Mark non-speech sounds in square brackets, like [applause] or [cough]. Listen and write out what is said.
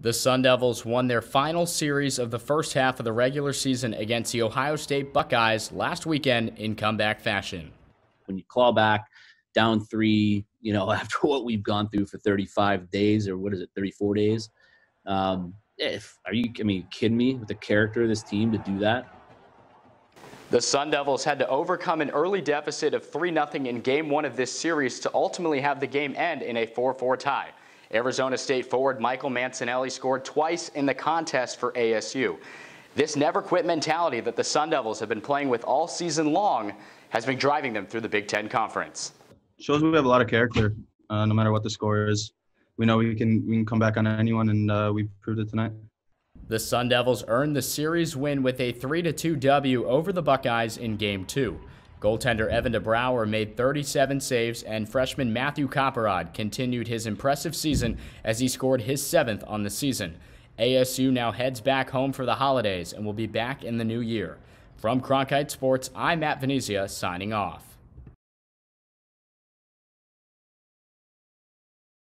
The Sun Devils won their final series of the first half of the regular season against the Ohio State Buckeyes last weekend in comeback fashion. When you claw back down three, you know, [laughs] after what we've gone through for 35 days or what is it, 34 days, um, if are you, I mean, kidding me with the character of this team to do that? The Sun Devils had to overcome an early deficit of 3 0 in game one of this series to ultimately have the game end in a 4 4 tie. Arizona State forward Michael Mancinelli scored twice in the contest for ASU. This never quit mentality that the Sun Devils have been playing with all season long has been driving them through the Big Ten Conference. Shows we have a lot of character, uh, no matter what the score is. We know we can we can come back on anyone, and uh, we proved it tonight. The Sun Devils earned the series win with a 3 2 W over the Buckeyes in Game 2. Goaltender Evan DeBrower made 37 saves, and freshman Matthew Copperod continued his impressive season as he scored his seventh on the season. ASU now heads back home for the holidays and will be back in the new year. From Cronkite Sports, I'm Matt Venezia signing off.